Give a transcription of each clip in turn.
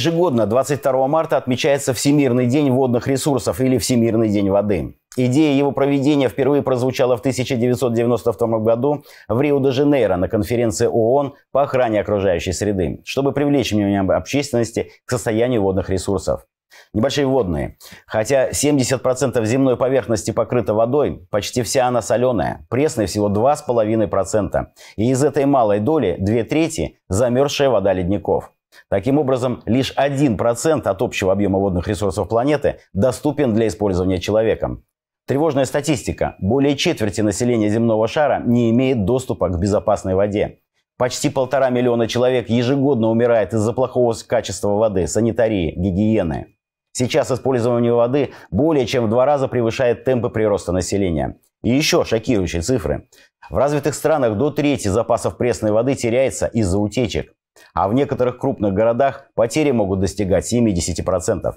Ежегодно 22 марта отмечается Всемирный день водных ресурсов или Всемирный день воды. Идея его проведения впервые прозвучала в 1992 году в Рио-де-Жанейро на конференции ООН по охране окружающей среды, чтобы привлечь внимание общественности к состоянию водных ресурсов. Небольшие водные. Хотя 70% земной поверхности покрыта водой, почти вся она соленая, пресной всего 2,5%. И из этой малой доли две трети – замерзшая вода ледников – Таким образом, лишь 1% от общего объема водных ресурсов планеты доступен для использования человеком. Тревожная статистика. Более четверти населения земного шара не имеет доступа к безопасной воде. Почти полтора миллиона человек ежегодно умирает из-за плохого качества воды, санитарии, гигиены. Сейчас использование воды более чем в два раза превышает темпы прироста населения. И еще шокирующие цифры. В развитых странах до трети запасов пресной воды теряется из-за утечек. А в некоторых крупных городах потери могут достигать 70%.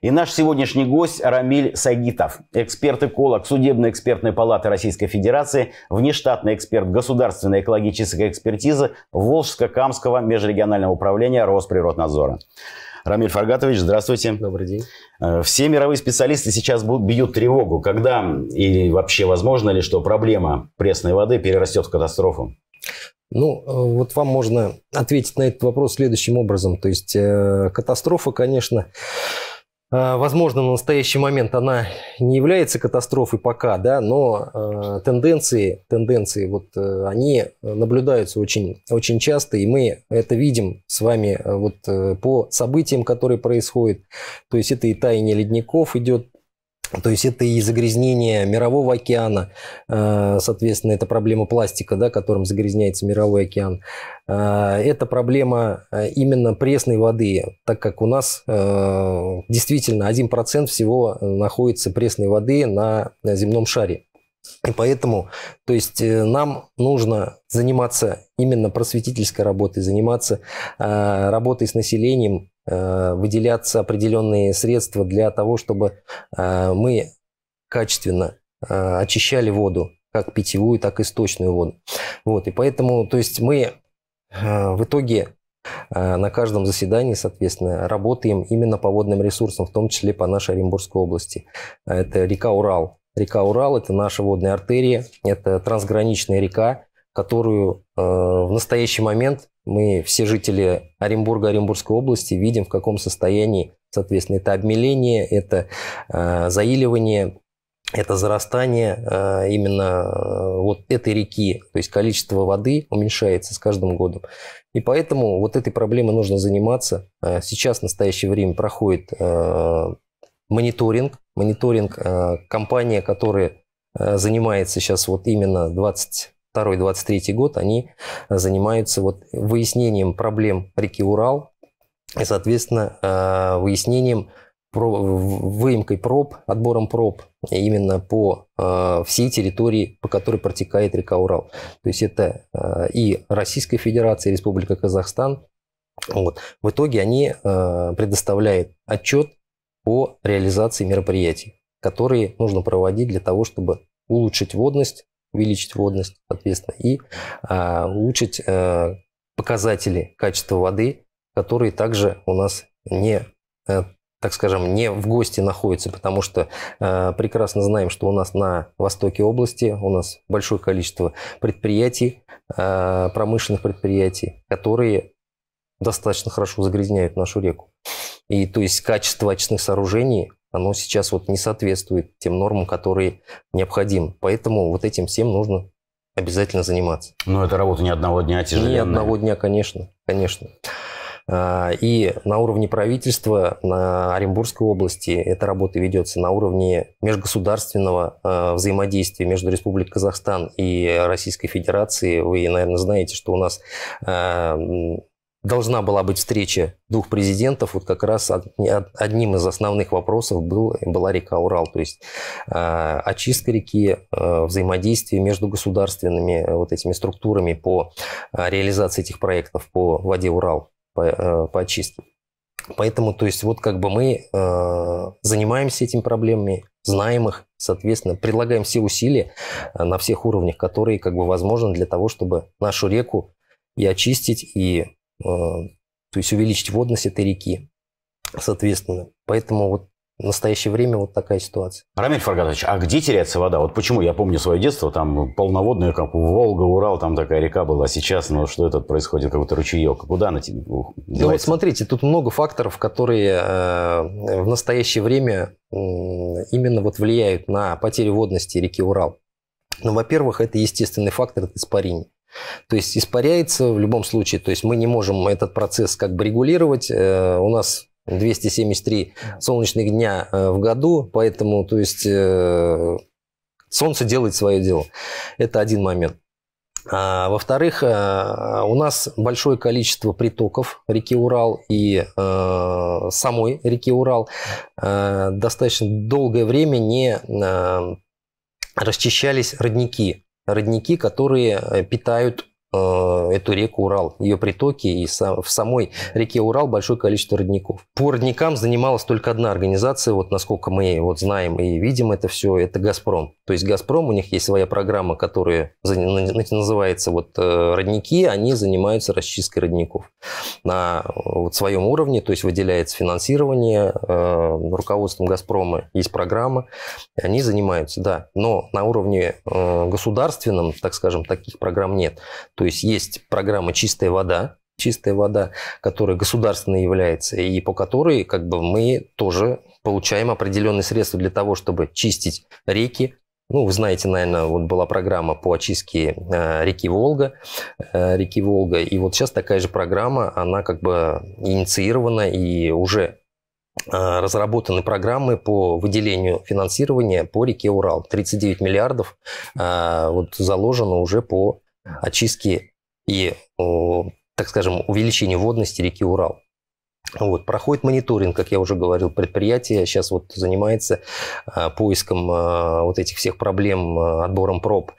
И наш сегодняшний гость Рамиль Сагитов, эксперт эколог Судебной экспертной палаты Российской Федерации, внештатный эксперт государственной экологической экспертизы Волжско-Камского межрегионального управления Росприроднадзора. Рамиль Фаргатович, здравствуйте. Добрый день. Э, все мировые специалисты сейчас бьют тревогу. Когда и вообще возможно ли, что проблема пресной воды перерастет в катастрофу? Ну, э, вот вам можно ответить на этот вопрос следующим образом. То есть э, катастрофа, конечно, э, возможно, на настоящий момент она не является катастрофой пока, да, но тенденции, тенденции, вот они наблюдаются очень, очень часто, и мы это видим с вами вот по событиям, которые происходят. То есть это и таяние ледников идет то есть это и загрязнение мирового океана, э, соответственно, это проблема пластика, да, которым загрязняется мировой океан. Э, это проблема э, именно пресной воды, так как у нас действительно 1% всего находится пресной воды на земном шаре. И поэтому, то есть нам нужно заниматься именно просветительской работой, заниматься работой с населением, Э, выделяться определенные средства для того, чтобы э, мы качественно э, очищали воду, как питьевую, так и сточную воду. Вот, и поэтому, то есть мы в итоге на каждом заседании, соответственно, работаем именно по водным ресурсам, в том числе по нашей Оренбургской области. Это река Урал. Река Урал – это наша водная артерия, это трансграничная река, которую в настоящий момент мы все жители Оренбурга, Оренбургской области видим, в каком состоянии, соответственно, это обмеление, это э, заиливание, это зарастание э, именно э, вот этой реки, то есть количество воды уменьшается с каждым годом. И поэтому вот этой проблемой нужно заниматься. Э, сейчас в настоящее время проходит э, мониторинг, мониторинг э, компания, которая э, занимается сейчас вот именно 20 22-23 год они занимаются вот выяснением проблем реки Урал и, соответственно, э, выяснением выемкой проб, отбором проб именно по э, всей территории, по которой протекает река Урал. То есть это э, и Российская Федерация, и Республика Казахстан. Вот. В итоге они э, предоставляют отчет по реализации мероприятий, которые нужно проводить для того, чтобы улучшить водность увеличить водность, соответственно, и а, улучшить а, показатели качества воды, которые также у нас не, а, так скажем, не в гости находятся, потому что а, прекрасно знаем, что у нас на востоке области у нас большое количество предприятий, а, промышленных предприятий, которые достаточно хорошо загрязняют нашу реку. И то есть качество очистных сооружений оно сейчас вот не соответствует тем нормам, которые необходимы. Поэтому вот этим всем нужно обязательно заниматься. Но ну, это работа ни одного дня а тяжеленная. Ни одного дня, конечно, конечно. А, и на уровне правительства, на Оренбургской области эта работа ведется на уровне межгосударственного а, взаимодействия между Республикой Казахстан и Российской Федерацией. Вы, наверное, знаете, что у нас должна была быть встреча двух президентов, вот как раз одним из основных вопросов был, была река Урал, то есть а, очистка реки, а, взаимодействие между государственными э, вот этими структурами по а, реализации этих проектов по воде Урал, по, э, по очистке. Поэтому, то есть, вот как бы мы э, занимаемся этими проблемами, знаем их, соответственно, предлагаем все усилия э, на всех уровнях, которые как бы возможны для того, чтобы нашу реку и очистить, и Э, то есть увеличить водность этой реки, соответственно. Поэтому вот в настоящее время вот такая ситуация. Рамиль Фаргатович, а где теряется вода? Вот почему? Я помню свое детство, там полноводная, как у Волга, Урал, там такая река была. А сейчас, ну что это происходит? Какой-то ручеек. Куда она тебе ну, да вот смотрите, тут много факторов, которые э, в настоящее время э, именно вот влияют на потерю водности реки Урал. Ну, во-первых, это естественный фактор, это испарение. То есть испаряется в любом случае. То есть мы не можем этот процесс как бы регулировать. Э, у нас 273 солнечных дня э, в году, поэтому то есть, э, солнце делает свое дело. Это один момент. А, во-вторых, у нас большое количество притоков реки Урал и самой реки Урал достаточно долгое время не расчищались родники родники, которые э, питают Э, эту реку Урал, ее притоки и в самой реке Урал большое количество родников. По родникам занималась только одна организация, вот насколько мы вот знаем и видим это все, это «Газпром». То есть «Газпром», у них есть своя программа, которая называется вот э, «Родники», они занимаются расчисткой родников. На э, вот своем уровне, то есть выделяется финансирование, руководством «Газпрома» есть программа, они занимаются, да, но на уровне государственном, так скажем, таких программ нет. То есть есть программа «Чистая вода», чистая вода, которая государственной является, и по которой как бы, мы тоже получаем определенные средства для того, чтобы чистить реки, ну, вы знаете, наверное, вот была программа по очистке э, реки Волга, э, реки Волга, и вот сейчас такая же программа, она как бы инициирована и уже э, разработаны программы по выделению финансирования по реке Урал. 39 миллиардов э, вот заложено уже по очистки и, так скажем, увеличению водности реки Урал. Вот, проходит мониторинг, как я уже говорил, предприятие сейчас вот занимается а, поиском а, вот этих всех проблем, а, отбором проб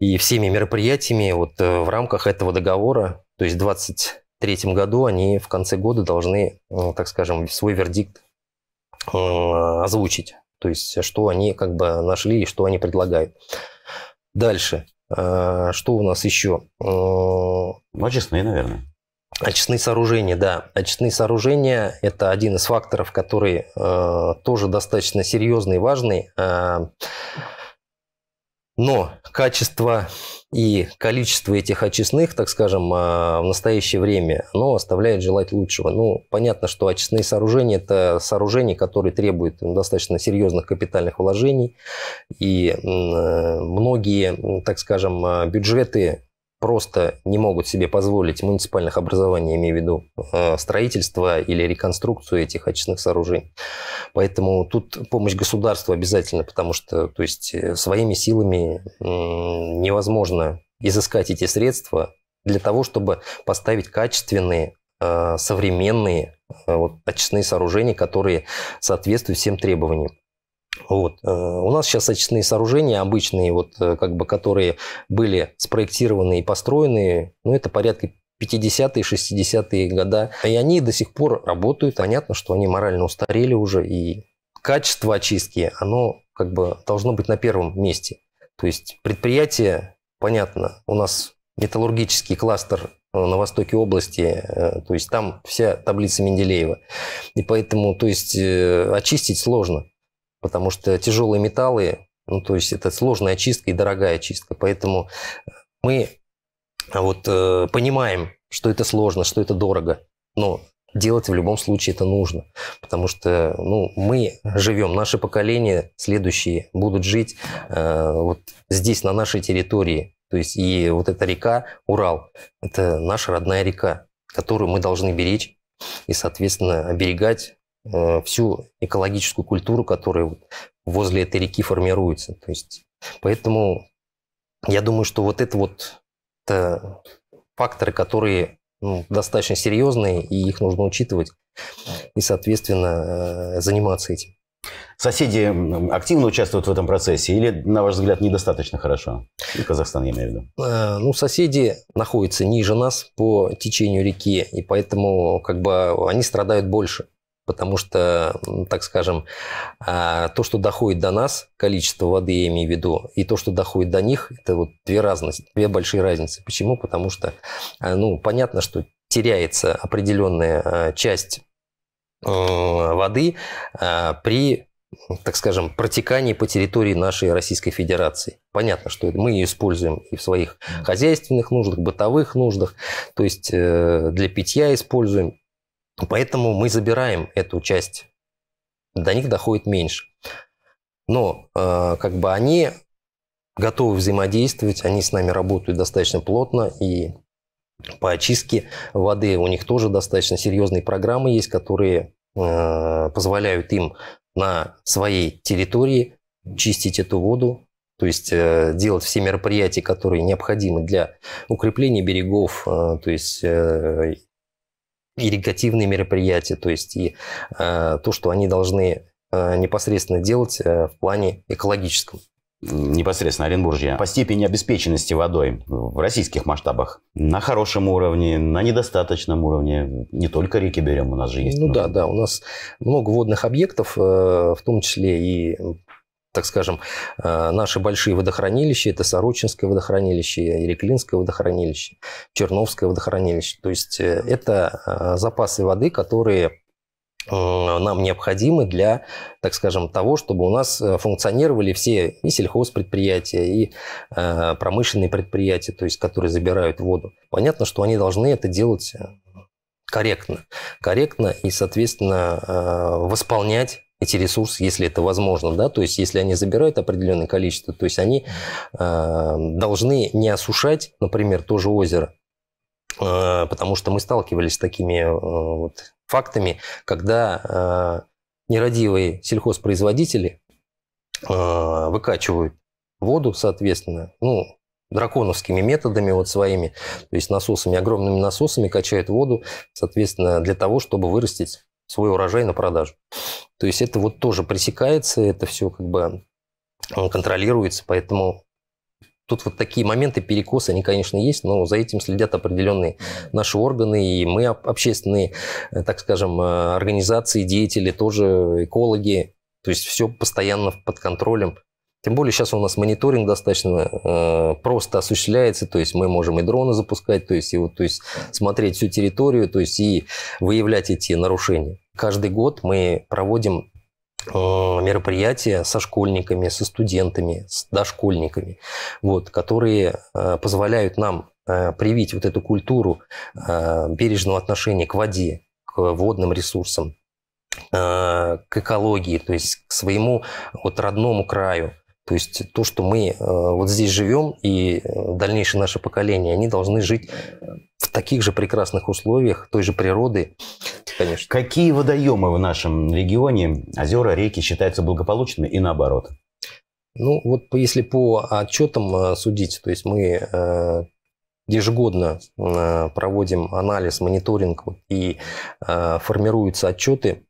и всеми мероприятиями вот э, в рамках этого договора, то есть в 2023 году они в конце года должны, э, так скажем, свой вердикт э, озвучить, то есть что они как бы нашли и что они предлагают. Дальше. Э, что у нас еще? Э, очистные, наверное. Очистные сооружения, да. Очистные сооружения – это один из факторов, который э, тоже достаточно серьезный и важный. Но качество и количество этих очистных, так скажем, а, в настоящее время, оно оставляет желать лучшего. Ну, понятно, что очистные сооружения – это сооружения, которые требуют достаточно серьезных капитальных вложений. И э, многие, так скажем, а, бюджеты просто не могут себе позволить муниципальных образований, имею в виду э, строительство или реконструкцию этих очистных сооружений. Поэтому тут помощь государства обязательно, потому что то есть, э, своими силами невозможно изыскать эти средства для того, чтобы поставить качественные, э, современные вот, очистные сооружения, которые соответствуют всем требованиям. Вот. Э, у нас сейчас очистные сооружения обычные, вот, э, как бы, которые были спроектированы и построены, ну, это порядка 50-е, 60-е года. И они до сих пор работают. Понятно, что они морально устарели уже, и качество очистки, оно как бы должно быть на первом месте. То есть предприятие, понятно, у нас металлургический кластер э, на востоке области, то есть там вся таблица Менделеева. И поэтому, то есть очистить сложно потому что тяжелые металлы, ну, то есть это сложная чистка и дорогая чистка. Поэтому мы а, вот э, понимаем, что это сложно, что это дорого, но делать в любом случае это нужно, потому что ну, мы живем, наше поколение, следующие будут жить э, вот здесь, на нашей территории. То есть и вот эта река Урал, это наша родная река, которую мы должны беречь и, соответственно, оберегать Э, всю экологическую культуру, которая вот возле этой реки формируется. То есть, поэтому я думаю, что вот это вот это факторы, которые ну, достаточно серьезные, и их нужно учитывать и, соответственно, э, заниматься этим. Соседи активно участвуют в этом процессе или, на ваш взгляд, недостаточно хорошо? И Казахстан, я имею в виду. Э, ну, соседи находятся ниже нас по течению реки, и поэтому как бы они страдают больше. Потому что, так скажем, а, то, что доходит до нас, количество воды я имею в виду, и то, что доходит до них, это вот две разности, две большие разницы. Почему? Потому что, а, ну, понятно, что теряется определенная а, часть воды при так скажем, протекании по территории нашей Российской Федерации. Понятно, что мы ее используем и в своих хозяйственных нуждах, бытовых нуждах, то есть э, для питья используем Поэтому мы забираем эту часть, до них доходит меньше. Но э, как бы они готовы взаимодействовать, они с нами работают достаточно плотно, и по очистке воды у них тоже достаточно серьезные программы есть, которые э, позволяют им на своей территории чистить эту воду, то есть э, делать все мероприятия, которые необходимы для укрепления берегов, э, то есть э, ирригативные мероприятия, то есть и э, то, что они должны э, непосредственно делать э, в плане экологическом. Непосредственно Оренбуржья. По степени обеспеченности водой в российских масштабах на хорошем уровне, на недостаточном уровне. Не только реки берем, у нас же есть. Ну, ну да, да, у нас много водных объектов, э, в том числе и так скажем, э, наши большие водохранилища. Это Сорочинское водохранилище, Ереклинское водохранилище, Черновское водохранилище. То есть э, это э, запасы воды, которые нам необходимы для, так скажем, того, чтобы у нас функционировали все и сельхозпредприятия, и промышленные предприятия, то есть которые забирают воду. Понятно, что они должны это делать корректно. Корректно и, соответственно, восполнять эти ресурсы, если это возможно, да, то есть если они забирают определенное количество, то есть они э, должны не осушать, например, тоже озеро, э, потому что мы сталкивались с такими э, вот фактами, когда э, нерадивые сельхозпроизводители э, выкачивают воду, соответственно, ну, драконовскими методами вот своими, то есть насосами, огромными насосами качают воду, соответственно, для того, чтобы вырастить свой урожай на продажу. То есть это вот тоже пресекается, это все как бы контролируется, поэтому тут вот такие моменты, перекоса, они, конечно, есть, но за этим следят определенные наши органы, и мы общественные, э, так скажем, э, организации, деятели, тоже экологи, то есть все постоянно под контролем, тем более сейчас у нас мониторинг достаточно э, просто осуществляется, то есть мы можем и дроны запускать, то есть, и вот, то есть смотреть всю территорию, то есть и выявлять эти нарушения. Каждый год мы проводим э, мероприятия со школьниками, со студентами, с дошкольниками, вот, которые э, позволяют нам э, привить вот эту культуру бережного отношения к воде, к водным ресурсам, к экологии, то есть к своему вот родному краю. То есть то, что мы э, вот здесь живем, и э, дальнейшие наши поколения, они должны жить э, в таких же прекрасных условиях той же природы, конечно. Какие водоемы в нашем регионе, озера, реки считаются благополучными и наоборот? Ну, вот если по отчетам судить, то есть мы ежегодно проводим анализ, мониторинг и формируются отчеты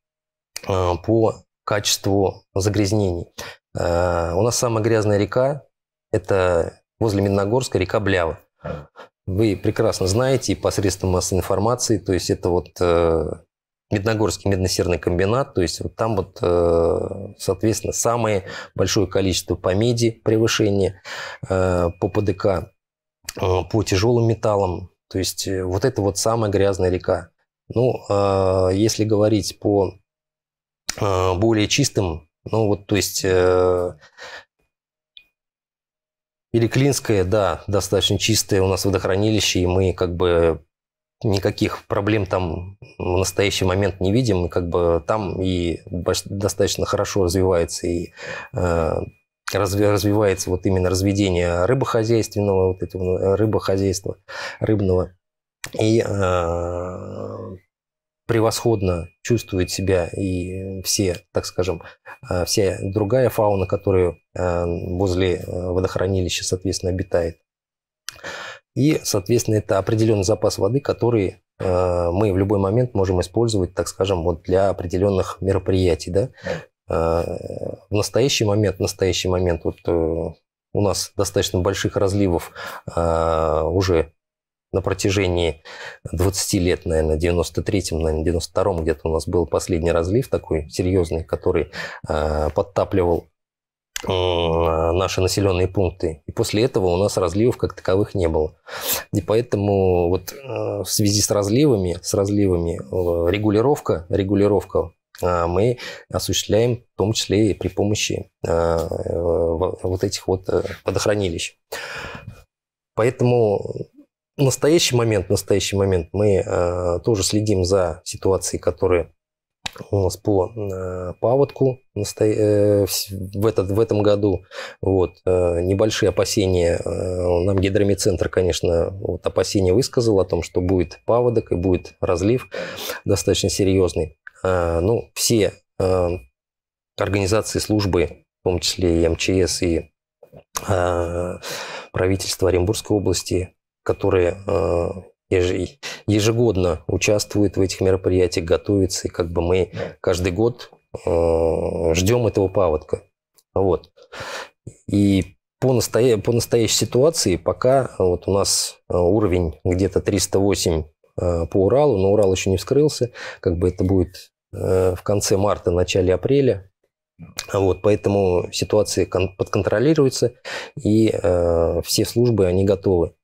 по качеству загрязнений. А, у нас самая грязная река – это возле Медногорска река Блява. Вы прекрасно знаете и посредством массовой информации, то есть это вот э, Медногорский медносерный комбинат, то есть вот там вот, э, соответственно, самое большое количество по меди превышение, э, по ПДК, по тяжелым металлам, то есть вот это вот самая грязная река. Ну, а, если говорить по более чистым ну вот, то есть... Э, или Клинское, да, достаточно чистое у нас водохранилище, и мы как бы никаких проблем там в настоящий момент не видим, и как бы там и достаточно хорошо развивается и э, разве, развивается вот именно разведение рыбохозяйственного, вот этого э, рыбохозяйства рыбного. И э, превосходно чувствует себя и все, так скажем, э, вся другая фауна, которая э, возле э, водохранилища, соответственно, обитает. И, соответственно, это определенный запас воды, который мы в любой момент можем использовать, так скажем, вот для определенных мероприятий. Да? В настоящий момент, в настоящий момент вот у нас достаточно больших разливов уже на протяжении 20 лет, наверное, 93-м, наверное, 92-м где-то у нас был последний разлив такой серьезный, который э, подтапливал э, наши населенные пункты. И после этого у нас разливов как таковых не было. И поэтому вот э, в связи с разливами, с разливами э, регулировка, регулировка а, мы осуществляем в том числе и при помощи а, э, вот этих вот э, водохранилищ. Поэтому в настоящий момент, в настоящий момент мы э, тоже следим за ситуацией, которая у нас по э, паводку насто... э, в, этот, в этом году. Вот, э, небольшие опасения. Э, нам гидромедцентр, конечно, вот, опасения высказал о том, что будет паводок и будет разлив достаточно серьезный. Э, ну, все э, организации, службы, в том числе и МЧС, и э, правительство Оренбургской области которые э, ежегодно участвуют в этих мероприятиях, готовятся, и как бы мы каждый год э, ждем этого паводка. Вот. И по, настоя... по настоящей ситуации пока вот у нас э, уровень где-то 308 по Уралу, но Урал еще не вскрылся, как бы это будет в конце марта, начале апреля. Вот, поэтому ситуация подконтролируется, и э, все службы, они готовы.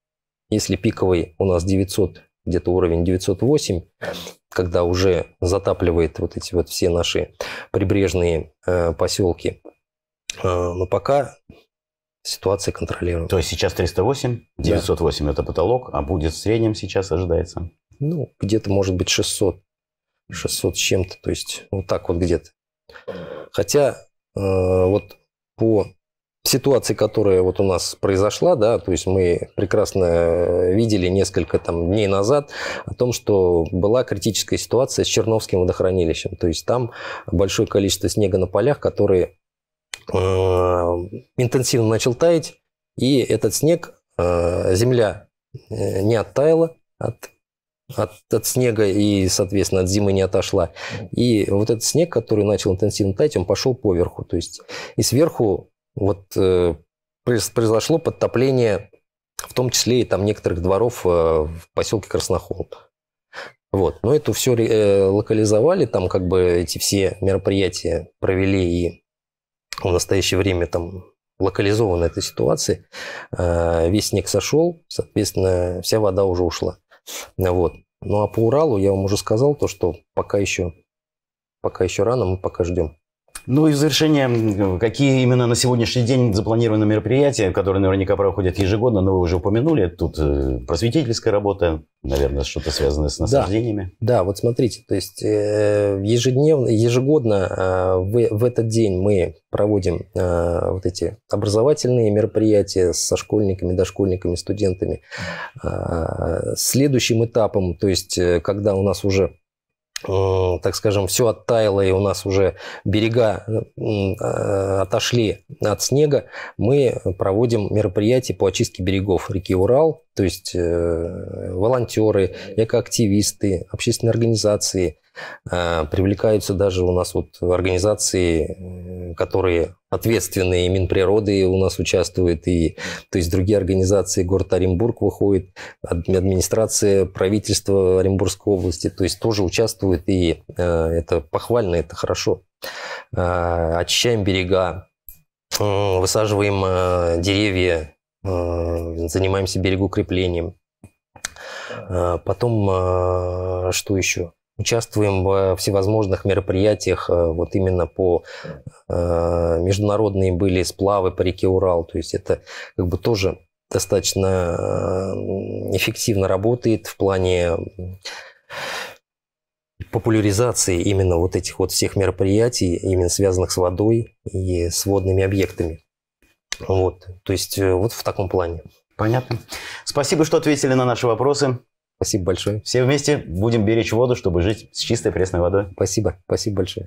Если пиковый у нас 900, где-то уровень 908, когда уже затапливает вот эти вот все наши прибрежные э, поселки. Э, но ну, пока ситуация контролируема. То есть сейчас 308, 908 да. это потолок, а будет в среднем сейчас ожидается? Ну, где-то может быть 600, 600 с чем-то, то есть вот так вот где-то. Хотя э, вот по ситуации, которая вот у нас произошла, да, то есть мы прекрасно э, видели несколько там дней назад о том, что была критическая ситуация с Черновским водохранилищем. То есть там большое количество снега на полях, который э, интенсивно начал таять, и этот снег э, земля э, не оттаяла от от, от снега и, соответственно, от зимы не отошла. И вот этот снег, который начал интенсивно таять, он пошел поверху. То есть и сверху вот э, произошло подтопление, в том числе и там некоторых дворов э, в поселке Краснохолм. Вот. Но это все э, локализовали, там как бы эти все мероприятия провели и в настоящее время там локализована эта ситуация. Э, весь снег сошел, соответственно, вся вода уже ушла. Вот. Ну а по Уралу я вам уже сказал то, что пока еще, пока еще рано, мы пока ждем. Ну и в завершение, какие именно на сегодняшний день запланированы мероприятия, которые наверняка проходят ежегодно, но вы уже упомянули, тут э, просветительская работа, наверное, что-то связанное с насаждениями. Да, да вот смотрите, то есть э, ежедневно, ежегодно э, в, в этот день мы проводим вот эти образовательные мероприятия со школьниками, дошкольниками, студентами. Следующим этапом, то есть когда у нас уже так скажем, все оттаяло, и у нас уже берега а, отошли от снега, мы проводим мероприятия по очистке берегов реки Урал, то есть э, волонтеры, экоактивисты, общественные организации, а, привлекаются даже у нас вот организации которые ответственные, и Минприроды у нас участвует, и то есть другие организации, город Оренбург выходит, администрация правительства Оренбургской области, то есть тоже участвует, и э, это похвально, это хорошо. Э, очищаем берега, э, высаживаем деревья, занимаемся берегоукреплением Потом, что еще? Участвуем во всевозможных мероприятиях, э, вот именно по э, международные были сплавы по реке Урал, то есть это как бы тоже достаточно э, эффективно работает в плане популяризации именно вот этих вот всех мероприятий, именно связанных с водой и с водными объектами. Вот, то есть вот в таком плане. Понятно. Спасибо, что ответили на наши вопросы. Спасибо большое. Все вместе будем беречь воду, чтобы жить с чистой пресной водой. Спасибо. Спасибо большое.